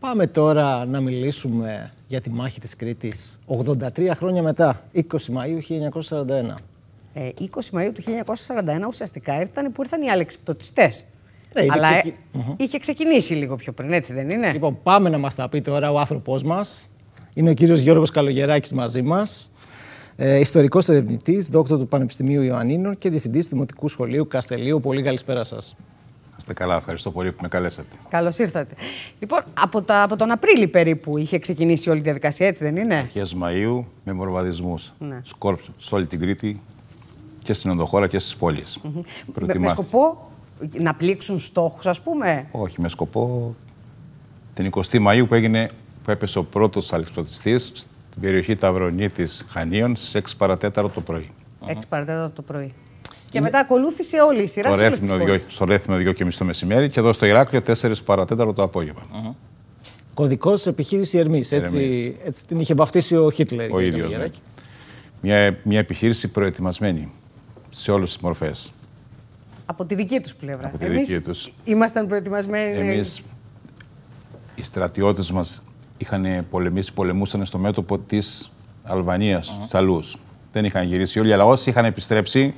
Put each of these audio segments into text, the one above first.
Πάμε τώρα να μιλήσουμε για τη μάχη της Κρήτης 83 χρόνια μετά, 20 Μαΐου 1941. 20 ε, Μαΐου του 1941 ουσιαστικά ήρθαν που ήρθαν οι αλεξιπτωτιστές. Ναι, Αλλά ε, είχε ξεκινήσει λίγο πιο πριν, έτσι δεν είναι. Λοιπόν, πάμε να μας τα πει τώρα ο άνθρωπός μας. Είναι ο κύριος Γιώργος Καλογεράκης μαζί μας. Ε, Ιστορικός ερευνητής, δόκτωρ του Πανεπιστημίου Ιωαννίνων και διευθυντής του Δημοτικού Σχολείου Καστελίου. Πολύ καλησπέρα σας. Είστε καλά, ευχαριστώ πολύ που με καλέσατε. Καλώς ήρθατε. Λοιπόν, από, τα, από τον Απρίλιο περίπου είχε ξεκινήσει όλη η διαδικασία, έτσι δεν είναι. Αρχές Μαΐου με μορβαδισμού. Ναι. Σκόρψου σε όλη την Κρήτη και στην Ενδοχώρα και στις πόλεις. Mm με, σκοπό να πλήξουν στόχους, ας πούμε. Όχι, με σκοπό την 20η Μαου που, έγινε, που έπεσε ο πρώτος αλεξιπτωτιστή στην περιοχή Ταυρονίτης Χανίων στι 6 παρατέταρτο το πρωί. 6 παρατέταρτο το πρωί. Και μετά ακολούθησε όλη η σειρά Στο Ρέθινο 2 και μισή το μεσημέρι και εδώ στο Ηράκλειο 4 παρατέταρτο το απόγευμα. Mm -hmm. Κωδικός επιχείρηση Ερμής. Έτσι, έτσι την είχε βαφτίσει ο Χίτλερ. Ο ίδιο. Ναι. Μια, μια επιχείρηση προετοιμασμένη σε όλες τις μορφές. Από τη δική τους πλευρά. Από Εμείς δική τους. Ήμασταν προετοιμασμένοι. Εμείς, οι στρατιώτες μας είχαν πολεμήσει, πολεμούσαν στο μέτωπο της Αλβανίας, mm -hmm. του Θαλού. Δεν είχαν γυρίσει όλοι, αλλά όσοι είχαν επιστρέψει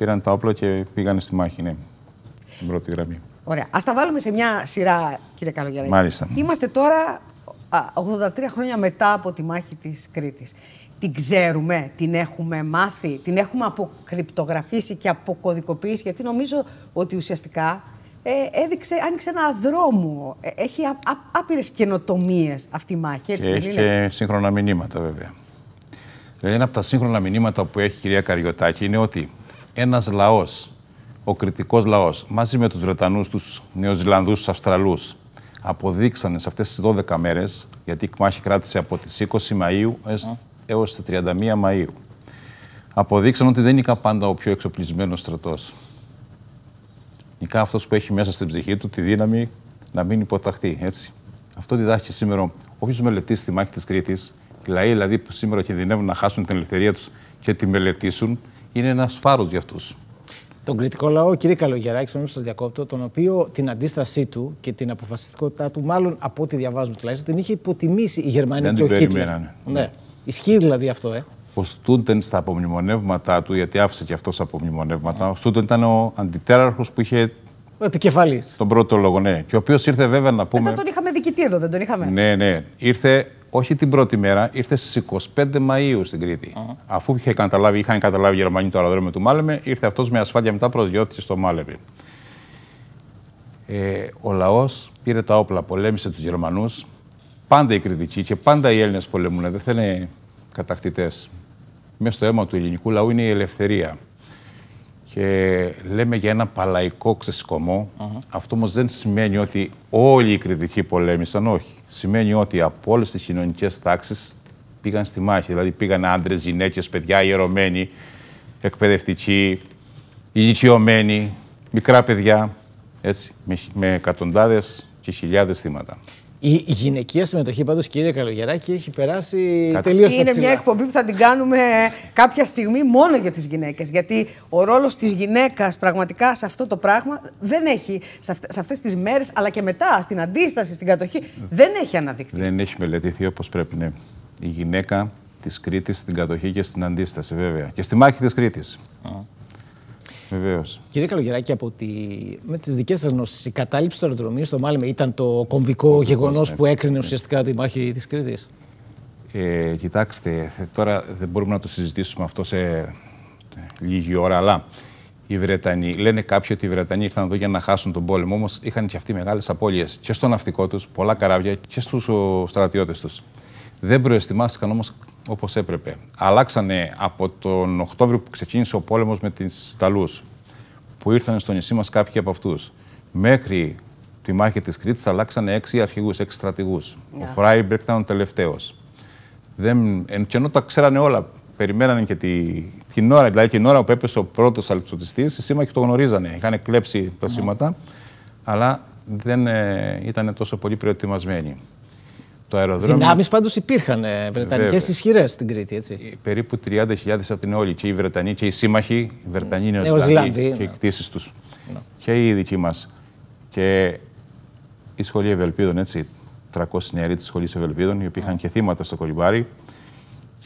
πήραν τα όπλα και πήγαν στη μάχη, ναι. Στην πρώτη γραμμή. Ωραία. Ας τα βάλουμε σε μια σειρά, κύριε Καλογέρα. Μάλιστα. Είμαστε τώρα 83 χρόνια μετά από τη μάχη της Κρήτης. Την ξέρουμε, την έχουμε μάθει, την έχουμε αποκρυπτογραφήσει και αποκωδικοποιήσει, γιατί νομίζω ότι ουσιαστικά ε, έδειξε, άνοιξε ένα δρόμο. Ε, έχει άπειρες καινοτομίες αυτή η μάχη. Έτσι, και έχει και σύγχρονα μηνύματα, βέβαια. Δηλαδή, ένα από τα σύγχρονα μηνύματα που έχει η κυρία Καριωτάκη είναι ότι ένας λαός, ο κριτικός λαός, μαζί με τους Βρετανούς, τους Νεοζηλανδούς, τους Αυστραλούς, αποδείξανε σε αυτές τις 12 μέρες, γιατί η ΚΜΑΧΗ κράτησε από τις 20 Μαου έω τι 31 Μαου. αποδείξαν ότι δεν νικά πάντα ο πιο εξοπλισμένος στρατός. Νικά αυτός που έχει μέσα στην ψυχή του τη δύναμη να μην υποταχθεί, έτσι. Αυτό διδάσκει σήμερα όποιος μελετήσει τη μάχη της Κρήτης, λαοί δηλαδή που σήμερα κινδυνεύουν να χάσουν την ελευθερία τους και τη μελετήσουν, είναι ένας φάρος για αυτούς. Τον κριτικό λαό, κύριε Καλογεράκη, μην σας διακόπτω, τον οποίο την αντίστασή του και την αποφασιστικότητά του, μάλλον από ό,τι διαβάζουμε τουλάχιστον, την είχε υποτιμήσει η Γερμανία και ο Χίτλερ. Ναι. ναι. Ισχύει δηλαδή αυτό, ε. Ο Στούντεν στα απομνημονεύματά του, γιατί άφησε και αυτός απομνημονεύματα, ο Στούντεν ήταν ο αντιτέραρχος που είχε ο επικεφαλής. Τον πρώτο λόγο, ναι. Και ο οποίος ήρθε βέβαια να ε, πούμε. Μετά τον είχαμε διοικητή εδώ, δεν τον είχαμε. Ναι, ναι. Ήρθε όχι την πρώτη μέρα, ήρθε στις 25 Μαου στην κρητη uh -huh. Αφού είχε καταλάβει, είχαν καταλάβει οι Γερμανοί το αεροδρόμιο του Μάλεμε, ήρθε αυτός με ασφάλεια μετά προσγειώθηκε στο Μάλεμε. Ε, ο λαός πήρε τα όπλα, πολέμησε τους Γερμανούς. Πάντα οι κριτικοί και πάντα οι Έλληνες πολεμούν. Δεν θέλουν είναι κατακτητέ. Μέσα στο αίμα του ελληνικού λαού είναι η ελευθερία. Και λέμε για ένα παλαϊκό ξεσηκωμό. Αυτό όμως δεν σημαίνει ότι όλοι οι κριτικοί πολέμησαν, όχι σημαίνει ότι από όλες τις κοινωνικές τάξεις πήγαν στη μάχη. Δηλαδή πήγαν άντρες, γυναίκες, παιδιά ιερωμένοι, εκπαιδευτικοί, ηλικιωμένοι, μικρά παιδιά, έτσι, με, με εκατοντάδες και χιλιάδες θύματα. Η γυναικεία συμμετοχή πάντως, κύριε Καλογεράκη έχει περάσει τελείως Είναι Είναι μια εκπομπή που θα την κάνουμε κάποια στιγμή μόνο για τις γυναίκες γιατί ο ρόλος της γυναίκας πραγματικά σε αυτό το πράγμα δεν έχει σε αυτές τις μέρες αλλά και μετά στην αντίσταση, στην κατοχή δεν έχει αναδειχθεί. Δεν έχει μελετηθεί όπως πρέπει ναι. Η γυναίκα της Κρήτης στην κατοχή και στην αντίσταση βέβαια και στη μάχη της Κρήτης Βεβαίως. Κύριε Καλογεράκη, από τη... με τις δικές σας γνώσεις, η κατάληψη του αεροδρομίου στο Μάλμε ήταν το κομβικό γεγονός ναι. που έκρινε ουσιαστικά τη μάχη της Κρήτης. Ε, κοιτάξτε, τώρα δεν μπορούμε να το συζητήσουμε αυτό σε λίγη ώρα, αλλά οι Βρετανοί, λένε κάποιοι ότι οι Βρετανοί ήρθαν εδώ για να χάσουν τον πόλεμο, όμως είχαν και αυτοί μεγάλες απώλειες και στο ναυτικό τους, πολλά καράβια και στους στρατιώτες τους. Δεν προετοιμάστηκαν όμως όπως έπρεπε. Αλλάξανε από τον Οκτώβριο που ξεκίνησε ο πόλεμος με του Ιταλούς, που ήρθαν στο νησί μας κάποιοι από αυτούς. Μέχρι τη μάχη της Κρήτης αλλάξανε έξι αρχηγούς, έξι στρατηγούς. Ο Φράιμπερκ ήταν ο τελευταίος. Δεν... Και ενώ τα ξέρανε όλα, περιμένανε και την ώρα, δηλαδή την ώρα που έπεσε ο πρώτος αλυτρωτιστή, οι σύμμαχοι το γνωρίζανε. Είχαν κλέψει τα ναι. σήματα, αλλά δεν ε, ήταν τόσο πολύ προετοιμασμένοι το αεροδρόμιο. Δυνάμεις πάντως υπήρχαν ε, βρετανικές ισχυρές στην Κρήτη, έτσι. Ε, περίπου 30.000 από την όλη. Και οι Βρετανοί και οι σύμμαχοι, οι Βρετανοί, Ζηλανδί, και οι ναι. κτήσει τους. Ναι. Και οι δικοί μας. Και η σχολή Ευελπίδων, έτσι. 300 νεαροί της σχολής Ευελπίδων, οι οποίοι είχαν και θύματα στο κολυμπάρι.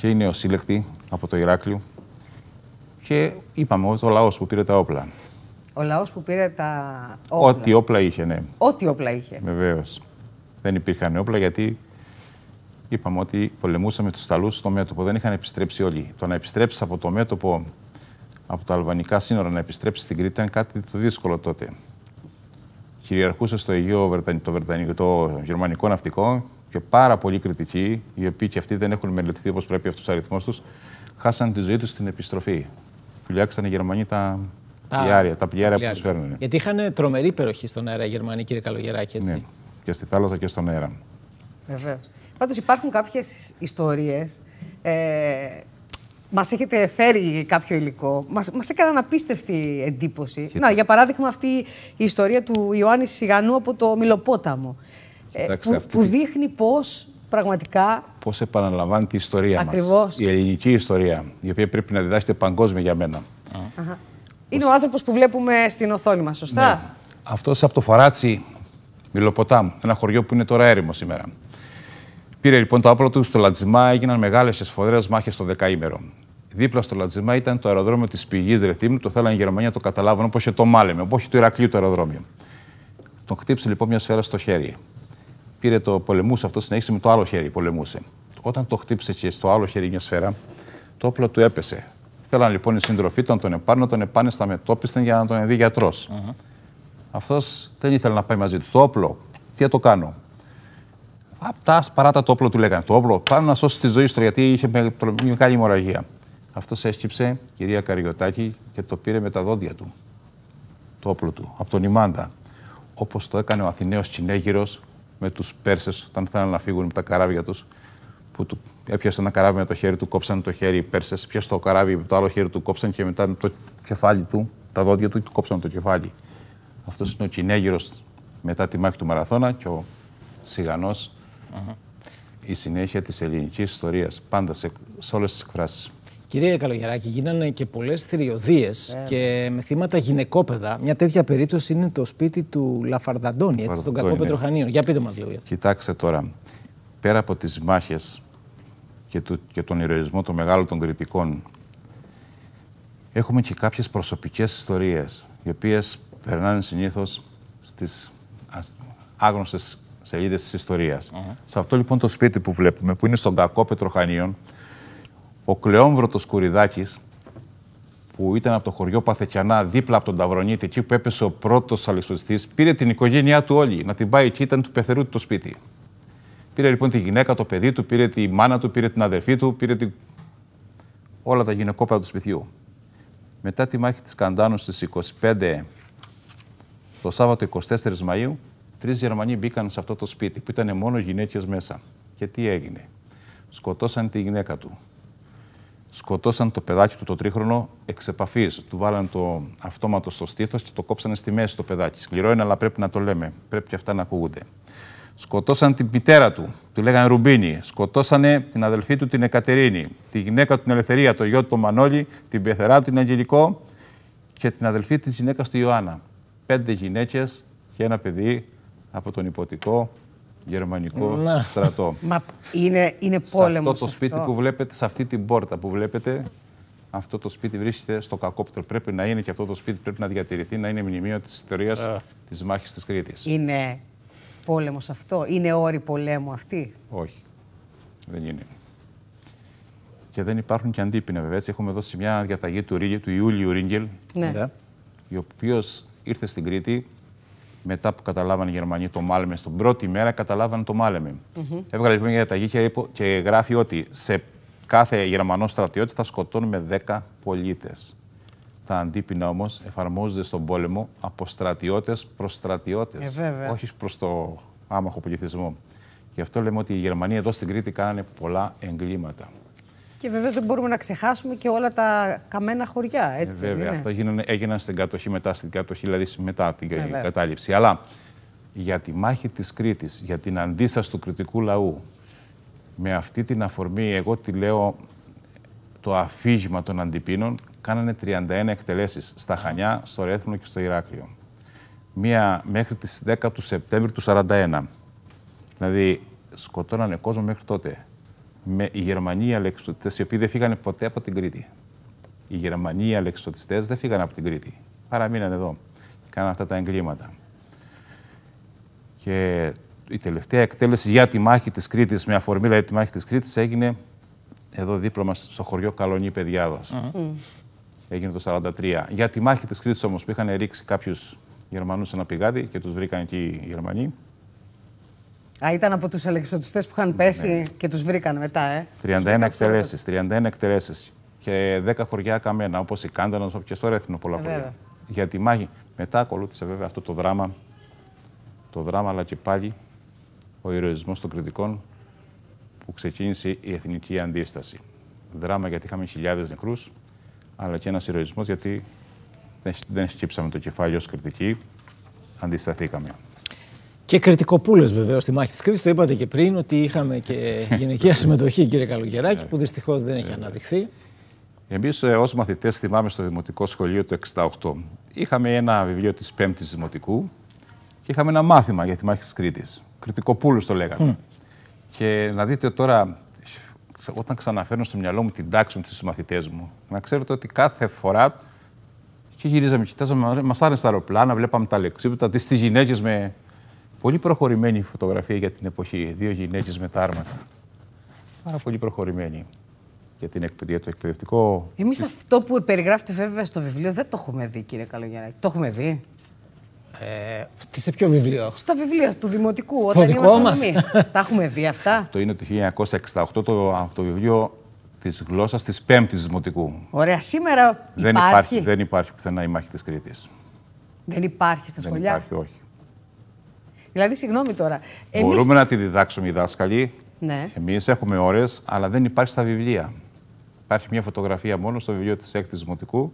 Και οι νεοσύλλεκτοι από το Ηράκλειο. Και είπαμε, ο λαός που πήρε τα όπλα. Ο λαός που πήρε τα όπλα. Ό,τι όπλα είχε, ναι. Ό,τι όπλα είχε. Βεβαίως. Δεν υπήρχαν όπλα γιατί είπαμε ότι πολεμούσαμε τους Ιταλούς στο μέτωπο. Δεν είχαν επιστρέψει όλοι. Το να επιστρέψεις από το μέτωπο, από τα αλβανικά σύνορα, να επιστρέψεις στην Κρήτη ήταν κάτι το δύσκολο τότε. Κυριαρχούσε στο Αιγαίο το, το γερμανικό ναυτικό και πάρα πολλοί κριτικοί, οι οποίοι και αυτοί δεν έχουν μελετηθεί όπως πρέπει αυτούς τους αριθμούς τους, χάσαν τη ζωή τους στην επιστροφή. Φυλάξαν οι Γερμανοί τα, πλοιάρια, τα που του φέρνουν. Γιατί είχαν τρομερή υπεροχή στον αέρα οι Γερμανοί, κύριε Καλογεράκη, έτσι. Ναι, και στη θάλασσα και στον αέρα. Βεβαίως. Πάντως υπάρχουν κάποιες ιστορίες. Ε, Μας έχετε φέρει κάποιο υλικό. Μας μας έκαναν απίστευτη εντύπωση. Να, για παράδειγμα, αυτή η ιστορία του Ιωάννη Σιγανού από το Μιλοπόταμο. Ε, που, αυτή... που δείχνει πώς πραγματικά. Πώς επαναλαμβάνει τη ιστορία μας. Ακριβώς. Η ελληνική ιστορία, η οποία πρέπει να διδάσκεται παγκόσμια για μένα. Είναι ο άνθρωπος που βλέπουμε στην οθόνη μας, σωστά. Ναι. Αυτός από το Φαράτσι Μιλοποτάμ ένα χωριό που είναι τώρα έρημο σήμερα. Πήρε λοιπόν το άπλο του στο Λατζιμά, έγιναν μεγάλες και σφοδρέ μάχες το δεκαήμερο. Δίπλα στο Λατζιμά ήταν το αεροδρόμιο της πηγής Ρεθύμνου, το θέλανε η Γερμανία το καταλάβουν όπως και το Μάλεμε, όπως και το Ηρακλείο το αεροδρόμιο. Τον χτύπησε λοιπόν μια σφαίρα στο χέρι. Πήρε το πολεμούσε αυτό, συνέχισε με το άλλο χέρι, πολεμούσε. Όταν το χτύπησε και στο άλλο χέρι μια σφαίρα, το όπλο του έπεσε. Θέλαν λοιπόν οι συντροφοί του να τον επάνε, να τον επάνε στα μετόπιστα για να τον δει γιατρός. mm Αυτός δεν ήθελε να πάει μαζί του. Το όπλο, τι θα το κάνω τα παράτα το όπλο του λέγανε. Το όπλο πάνω να σώσει τη ζωή σου, γιατί είχε μεγάλη ημορραγία. Αυτός έσκυψε, κυρία Καριωτάκη, και το πήρε με τα δόντια του. Το όπλο του, από τον Ιμάντα. Όπως το έκανε ο Αθηναίος Κινέγυρο με τους Πέρσες, όταν θέλανε να φύγουν με τα καράβια τους, που του έπιασαν ένα καράβι με το χέρι του, κόψαν το χέρι οι Πέρσες, πιάσε το καράβι με το άλλο χέρι του, κόψαν και μετά το κεφάλι του, τα δόντια του, του κόψαν το κεφάλι. Αυτός είναι ο Κινέγυρο μετά τη μάχη του Μαραθώνα και ο Σιγανός η συνέχεια της ελληνικής ιστορίας, πάντα σε, σε όλες τις εκφράσεις. Κυρία Καλογεράκη, γίνανε και πολλές θηριωδίες ε, ναι. και με θύματα γυναικόπαιδα. Μια τέτοια περίπτωση είναι το σπίτι του Λαφαρδαντώνη, έτσι, στον κακό ναι. Πετροχανίων. Για πείτε μας λίγο. Κοιτάξτε τώρα, πέρα από τις μάχες και, και τον ηρωισμό των μεγάλων των κριτικών, έχουμε και κάποιες προσωπικές ιστορίες, οι οποίες περνάνε συνήθως στις άγνωστες σελίδες της ιστορίας. Σε αυτό λοιπόν το σπίτι που βλέπουμε, που είναι στον κακό Πετροχανίων, ο Κλεόμβρωτος Κουριδάκης, που ήταν από το χωριό Παθεκιανά, δίπλα από τον Ταυρονίτη, εκεί που έπεσε ο πρώτος αλυσοδιστής, πήρε την οικογένειά του όλη να την πάει εκεί, ήταν του πεθερού του το σπίτι. Πήρε λοιπόν τη γυναίκα, το παιδί του, πήρε τη μάνα του, πήρε την αδερφή του, πήρε την... όλα τα γυναικόπαιδα του σπιτιού. Μετά τη μάχη της Καντάνου στι 25, το Σάββατο 24 Μαΐου, Τρεις Γερμανοί μπήκαν σε αυτό το σπίτι που ήταν μόνο γυναίκες μέσα. Και τι έγινε. Σκοτώσαν τη γυναίκα του. Σκοτώσαν το παιδάκι του το τρίχρονο εξ επαφής. Του βάλαν το αυτόματο στο στήθος και το κόψανε στη μέση το παιδάκι. Σκληρό είναι, αλλά πρέπει να το λέμε. Πρέπει και αυτά να ακούγονται. Σκοτώσαν την μητέρα του, του λέγανε Ρουμπίνη. Σκοτώσανε την αδελφή του την Εκατερίνη, τη γυναίκα του την Ελευθερία, το γιο του τον Μανώλη, την πεθερά του την Αγγελικό και την αδελφή της γυναίκας του Ιωάννα. Πέντε γυναίκες και ένα παιδί από τον υποτικό γερμανικό στρατό. Μα είναι, είναι πόλεμος. Αυτό το σπίτι αυτό. που βλέπετε, σε αυτή την πόρτα που βλέπετε, αυτό το σπίτι βρίσκεται στο κακόπτρο. Πρέπει να είναι και αυτό το σπίτι πρέπει να διατηρηθεί, να είναι μνημείο της ιστορίας yeah. της μάχης της Κρήτης. Είναι πόλεμος αυτό, είναι όρη πολέμου αυτή. Όχι. Δεν είναι. Και δεν υπάρχουν και αντίπεινα βέβαια. Έτσι, έχουμε δώσει μια διαταγή του, Ρίγε, του Ιούλιου Ρίγκελ, ναι. ναι. ο οποίος ήρθε στην Κρήτη μετά που καταλάβανε οι Γερμανοί το Μάλμε, στον πρώτη μέρα καταλάβανε το Μάλμε. Mm Έβγαλε λοιπόν μια διαταγή και, γράφει ότι σε κάθε Γερμανό στρατιώτη θα σκοτώνουμε 10 πολίτες. Τα αντίπεινα όμως εφαρμόζονται στον πόλεμο από στρατιώτες προς στρατιώτες. Ε, όχι προς το άμαχο πολιτισμό. Γι' αυτό λέμε ότι οι Γερμανοί εδώ στην Κρήτη κάνανε πολλά εγκλήματα. Και βεβαίω δεν μπορούμε να ξεχάσουμε και όλα τα καμένα χωριά. Ε, έτσι, ε, βέβαια, αυτό έγιναν στην κατοχή μετά, στην κατοχή, δηλαδή μετά την ε, κατάληψη. Αλλά για τη μάχη της Κρήτης, για την αντίσταση του κριτικού λαού, με αυτή την αφορμή, εγώ τη λέω το αφήγημα των αντιπίνων, κάνανε 31 εκτελέσεις στα Χανιά, στο Ρέθμνο και στο Ηράκλειο. Μία μέχρι τις 10 του Σεπτέμβρη του 1941. Δηλαδή σκοτώνανε κόσμο μέχρι τότε με οι Γερμανοί αλεξιωτιστές, οι οποίοι δεν φύγανε ποτέ από την Κρήτη. Οι Γερμανοί αλεξιωτιστές δεν φύγανε από την Κρήτη. Παραμείναν εδώ. Κάναν αυτά τα εγκλήματα. Και η τελευταία εκτέλεση για τη μάχη της Κρήτης, με αφορμή για τη μάχη της Κρήτης, έγινε εδώ δίπλα μας στο χωριό Καλονή πεδιάδος. Έγινε το 1943. Για τη μάχη της Κρήτης όμως που είχαν ρίξει κάποιους Γερμανούς σε ένα πηγάδι και τους βρήκαν εκεί οι Γερμανοί. Α, ήταν από τους ελεκτροτιστέ που είχαν ναι. πέσει και τους βρήκαν μετά, ε. 31 εκτελέσει. 31 εκτελέσεις. Και 10 χωριά καμένα, όπως η Κάντανα, όπως και στο Ρέθινο πολλά ε, χρόνια. Για τη μάχη. Μετά ακολούθησε βέβαια αυτό το δράμα. Το δράμα, αλλά και πάλι ο ηρωισμός των κριτικών που ξεκίνησε η εθνική αντίσταση. Δράμα γιατί είχαμε χιλιάδες νεκρούς, αλλά και ένας ηρωισμός γιατί δεν σκύψαμε το κεφάλι ως κριτική, αντισταθήκαμε. Και κριτικοπούλες βεβαίως στη μάχη της Κρήτης. Το είπατε και πριν ότι είχαμε και γυναικεία συμμετοχή, κύριε Καλογεράκη, που δυστυχώς δεν έχει ε, αναδειχθεί. Εμείς ε, ως μαθητές, θυμάμαι στο Δημοτικό Σχολείο το 68, είχαμε ένα βιβλίο της Πέμπτης Δημοτικού και είχαμε ένα μάθημα για τη μάχη της Κρήτης. Κριτικοπούλους το λέγαμε. Mm. Και να δείτε τώρα, όταν ξαναφέρνω στο μυαλό μου την τάξη μου στους μαθητές μου, να ξέρετε ότι κάθε φορά και γυρίζαμε, κοιτάζαμε, μας άρεσε τα αεροπλάνα, βλέπαμε τα λεξίπτα, τι γυναίκες με Πολύ προχωρημένη φωτογραφία για την εποχή. Δύο γυναίκες με τα άρματα. Πάρα πολύ προχωρημένη για, την, για το εκπαιδευτικό. Εμείς αυτό που περιγράφετε βέβαια στο βιβλίο δεν το έχουμε δει, κύριε Καλογεράκη. Το έχουμε δει. Ε, σε ποιο βιβλίο? Στο βιβλίο του Δημοτικού, στο όταν δικό εκεί; Τα έχουμε δει αυτά. Το είναι το 1968 το, το βιβλίο της γλώσσας της Πέμπτης Δημοτικού. Ωραία, σήμερα δεν υπάρχει. υπάρχει. Δεν υπάρχει πουθενά η μάχη της Κρήτης. Δεν υπάρχει στα σχολιά. Δεν υπάρχει, όχι. Δηλαδή, συγγνώμη τώρα. Εμείς... Μπορούμε να τη διδάξουμε οι δάσκαλοι. Ναι. Εμείς έχουμε ώρες, αλλά δεν υπάρχει στα βιβλία. Υπάρχει μια φωτογραφία μόνο στο βιβλίο της Έκτη Δημοτικού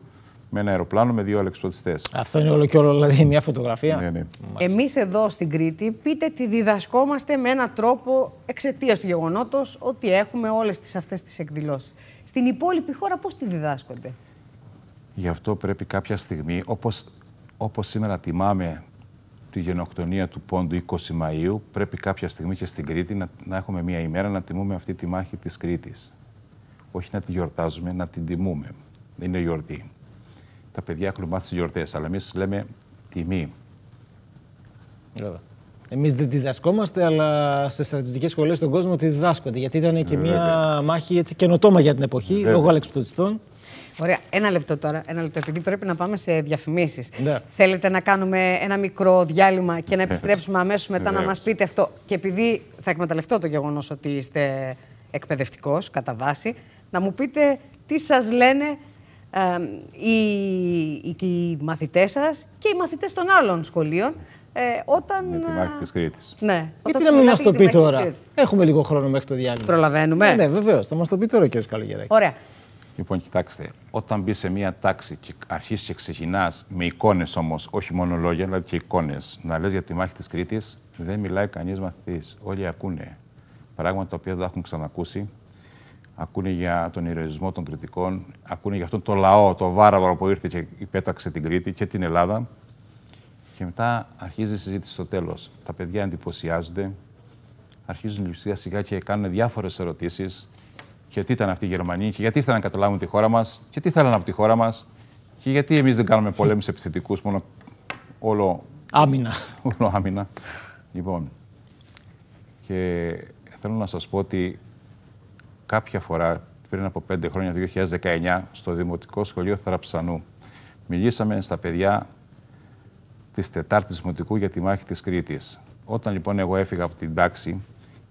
με ένα αεροπλάνο με δύο αλεξιπτωτιστέ. Αυτό είναι όλο και όλο, δηλαδή μια φωτογραφία. Ναι, ναι. Εμείς εδώ στην Κρήτη, πείτε τη διδασκόμαστε με έναν τρόπο εξαιτίας του γεγονότος ότι έχουμε όλες αυτές τις εκδηλώσεις. Στην υπόλοιπη χώρα, πώς τη διδάσκονται. Γι' αυτό πρέπει κάποια στιγμή, όπως όπως σήμερα τιμάμε τη γενοκτονία του Πόντου 20 Μαΐου, πρέπει κάποια στιγμή και στην Κρήτη να, έχουμε μια ημέρα να τιμούμε αυτή τη μάχη της Κρήτης. Όχι να τη γιορτάζουμε, να την τιμούμε. Δεν είναι γιορτή. Τα παιδιά έχουν μάθει γιορτές, αλλά εμείς λέμε τιμή. Εμείς δεν διδασκόμαστε, αλλά σε στρατιωτικές σχολές στον κόσμο τη διδάσκονται. Γιατί ήταν και μια μάχη έτσι, καινοτόμα για την εποχή, λόγω αλεξιπτωτιστών. Ωραία. Ένα λεπτό τώρα. Ένα λεπτό. Επειδή πρέπει να πάμε σε διαφημίσεις. Ναι. Θέλετε να κάνουμε ένα μικρό διάλειμμα και να επιστρέψουμε αμέσως μετά να μας πείτε αυτό. Και επειδή θα εκμεταλλευτώ το γεγονός ότι είστε εκπαιδευτικός κατά βάση, να μου πείτε τι σας λένε ε, οι, οι, μαθητές σας και οι μαθητές των άλλων σχολείων ε, όταν. Με τη ε, μάχη της Κρήτης. Ναι. Γιατί ε, να μην μας το πει τώρα. Έχουμε λίγο χρόνο μέχρι το διάλειμμα. Προλαβαίνουμε. Ε, ναι, ναι βεβαίως. Θα μας το πει τώρα ο κ. Καλογεράκης. Ωραία. Λοιπόν, κοιτάξτε, όταν μπεις σε μια τάξη και αρχίσεις και ξεκινάς με εικόνες όμως, όχι μόνο λόγια, αλλά και εικόνες, να λες για τη μάχη της Κρήτης, δεν μιλάει κανείς μαθητής. Όλοι ακούνε πράγματα τα οποία δεν τα έχουν ξανακούσει. Ακούνε για τον ηρωισμό των Κρητικών. ακούνε για αυτόν τον λαό, το βάραβαρο που ήρθε και υπέταξε την Κρήτη και την Ελλάδα. Και μετά αρχίζει η συζήτηση στο τέλος. Τα παιδιά εντυπωσιάζονται, αρχίζουν σιγά σιγά και κάνουν διάφορες ερωτήσεις και τι ήταν αυτοί οι Γερμανοί και γιατί ήρθαν να καταλάβουν τη χώρα μας και τι θέλανε από τη χώρα μας και γιατί εμείς δεν κάνουμε πολέμους επιθετικού, μόνο όλο. Άμυνα. όλο άμυνα. Λοιπόν. Και θέλω να σας πω ότι κάποια φορά πριν από πέντε χρόνια, το 2019, στο Δημοτικό Σχολείο Θραψανού, μιλήσαμε στα παιδιά της Τετάρτης Δημοτικού για τη μάχη της Κρήτης. Όταν λοιπόν εγώ έφυγα από την τάξη,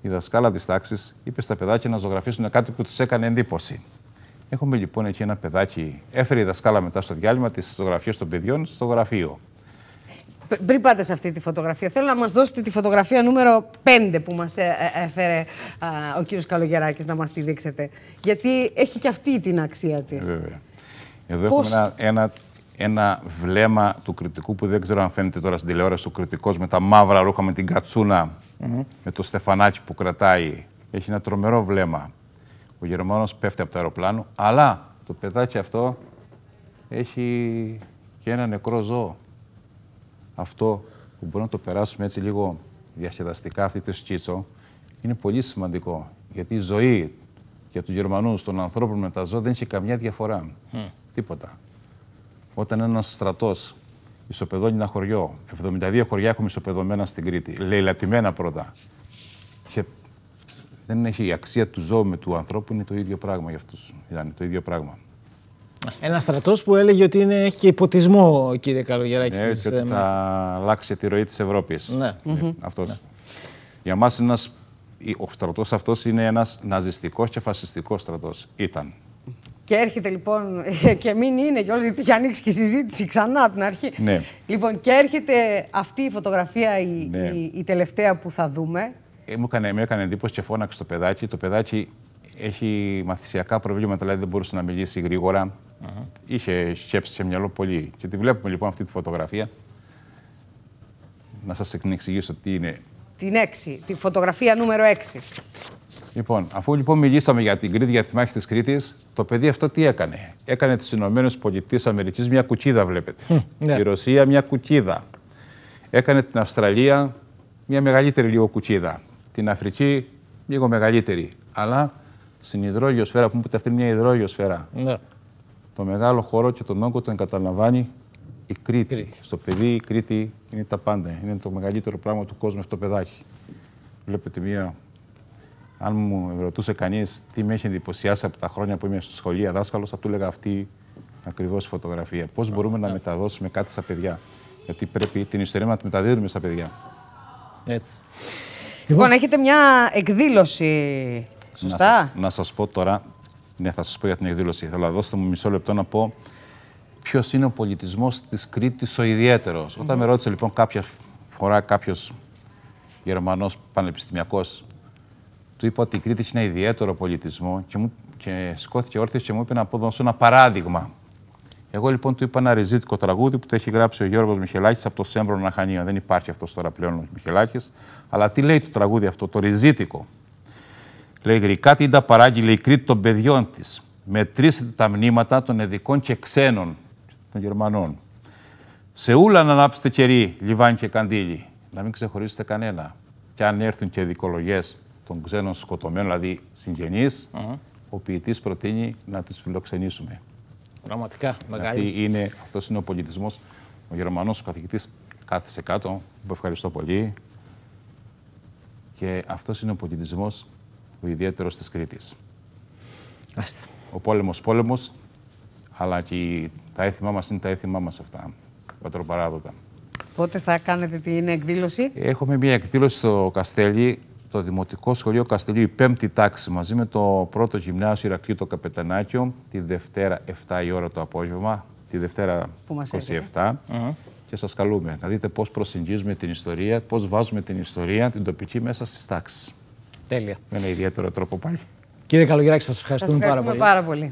η δασκάλα της τάξης είπε στα παιδάκια να ζωγραφίσουν κάτι που τους έκανε εντύπωση. Έχουμε λοιπόν εκεί ένα παιδάκι. Έφερε η δασκάλα μετά στο διάλειμμα της ζωγραφίες των παιδιών στο γραφείο. Πριν πάτε σε αυτή τη φωτογραφία, θέλω να μας δώσετε τη φωτογραφία νούμερο 5 που μας ε, ε, έφερε ο κύριος Καλογεράκης να μας τη δείξετε. Γιατί έχει και αυτή την αξία της. Βέβαια. Εδώ έχουμε ένα ένα βλέμμα του κριτικού που δεν ξέρω αν φαίνεται τώρα στην τηλεόραση. Ο κριτικός με τα μαύρα ρούχα, με την κατσούνα, με το στεφανάκι που κρατάει. Έχει ένα τρομερό βλέμμα. Ο Γερμανός πέφτει από το αεροπλάνο, αλλά το παιδάκι αυτό έχει και ένα νεκρό ζώο. Αυτό που μπορούμε να το περάσουμε έτσι λίγο διασκεδαστικά, αυτή τη σκίτσο, είναι πολύ σημαντικό. Γιατί η ζωή για τους Γερμανούς, των ανθρώπων με τα ζώα, δεν έχει καμιά διαφορά. Τίποτα όταν ένας στρατός ισοπεδώνει ένα χωριό, 72 χωριά έχουμε ισοπεδωμένα στην Κρήτη, λαιλατημένα πρώτα. Και δεν έχει η αξία του ζώου με του ανθρώπου, είναι το ίδιο πράγμα για αυτούς. Είναι το ίδιο πράγμα. Ένας στρατός που έλεγε ότι είναι, έχει και υποτισμό, κύριε Καλογεράκη. Ναι, ότι ε, θα αλλάξει τη ροή της Ευρώπης. Ναι. Ε, ναι Για Ναι. Για μας, ο στρατός αυτός είναι ένας ναζιστικός και φασιστικός στρατός. Ήταν. Και έρχεται λοιπόν, και μην είναι κιόλας, γιατί είχε ανοίξει και η συζήτηση ξανά από την αρχή. Ναι. Λοιπόν, και έρχεται αυτή η φωτογραφία, η, ναι. η, τελευταία που θα δούμε. Ε, μου, έκανε, έκανε εντύπωση και φώναξε το παιδάκι. Το παιδάκι έχει μαθησιακά προβλήματα, δηλαδή δεν μπορούσε να μιλήσει γρήγορα. Uh -huh. Είχε σκέψει σε μυαλό πολύ. Και τη βλέπουμε λοιπόν αυτή τη φωτογραφία. Να σας εξηγήσω τι είναι. Την 6, τη φωτογραφία νούμερο 6. Λοιπόν, αφού λοιπόν μιλήσαμε για την Κρήτη, για τη μάχη της Κρήτης, το παιδί αυτό τι έκανε. Έκανε τις ΗΠΑ μια κουκίδα, βλέπετε. Ναι. Η Ρωσία μια κουκίδα. Έκανε την Αυστραλία μια μεγαλύτερη λίγο κουκίδα. Την Αφρική λίγο μεγαλύτερη. Αλλά στην υδρόγειο σφαίρα, που μου αυτή είναι μια υδρόγειο σφαίρα. Ναι. Το μεγάλο χώρο και τον όγκο τον καταλαμβάνει η Κρήτη. Κρήτη. Στο παιδί η Κρήτη είναι τα πάντα. Είναι το μεγαλύτερο πράγμα του κόσμου αυτό το παιδάκι. Βλέπετε μια αν μου ρωτούσε κανείς τι με έχει εντυπωσιάσει από τα χρόνια που είμαι στο σχολείο δάσκαλος, θα του έλεγα αυτή ακριβώς η φωτογραφία. Πώς ναι. μπορούμε να ναι. μεταδώσουμε κάτι στα παιδιά. Γιατί πρέπει την ιστορία να τη μεταδίδουμε στα παιδιά. Έτσι. Λοιπόν, λοιπόν. έχετε μια εκδήλωση. Σωστά. Να σας πω τώρα. Ναι, θα σας πω για την εκδήλωση. Θέλω να δώσετε μου μισό λεπτό να πω ποιος είναι ο πολιτισμός της Κρήτης ο ιδιαίτερος. Mm -hmm. Όταν ναι. με ρώτησε λοιπόν κάποια φορά κάποιος Γερμανός πανεπιστημιακός του είπα ότι η Κρήτης είναι ιδιαίτερο πολιτισμό και, μου, και σηκώθηκε όρθιος και μου είπε να πω δώσω ένα παράδειγμα. Εγώ λοιπόν του είπα ένα ριζίτικο τραγούδι που το έχει γράψει ο Γιώργος Μιχελάκης από το Σέμβρο Ναχανία. Δεν υπάρχει αυτός τώρα πλέον ο Μιχελάκης. Αλλά τι λέει το τραγούδι αυτό, το ριζίτικο. Λέγει, «Η Λέει γρικά την τα παράγγειλε η Κρήτη των παιδιών της. Μετρήσετε τα μνήματα των ειδικών και ξένων των Γερμανών. Σε ούλα να ανάψετε κερί, λιβάνι και καντήλι. Να μην ξεχωρίσετε κανένα. Και αν έρθουν και ειδικολογέ, των ξένων σκοτωμένων, δηλαδή συγγενείς, mm -hmm. ο ποιητής προτείνει να τους φιλοξενήσουμε. Πραγματικά, μεγάλη. Γιατί είναι, αυτός είναι ο πολιτισμός. Ο Γερμανός ο καθηγητής κάθισε κάτω, που ευχαριστώ πολύ. Και αυτός είναι ο πολιτισμός ο ιδιαίτερος της Κρήτης. Άστε. Ο πόλεμος πόλεμος, αλλά και τα έθιμά μας είναι τα έθιμά μας αυτά, πατροπαράδοτα. Πότε θα κάνετε την εκδήλωση? Έχουμε μια εκδήλωση στο Καστέλι το Δημοτικό Σχολείο Καστελίου, η πέμπτη τάξη, μαζί με το πρώτο γυμνάσιο Ηρακλείου το Καπετανάκιο, τη Δευτέρα 7 η ώρα το απόγευμα, τη Δευτέρα 27. Και σας καλούμε να δείτε πώς προσεγγίζουμε την ιστορία, πώς βάζουμε την ιστορία, την τοπική μέσα στις τάξεις. Τέλεια. Με ένα ιδιαίτερο τρόπο πάλι. Κύριε Καλογεράκη, σας ευχαριστούμε, Πάρα πολύ.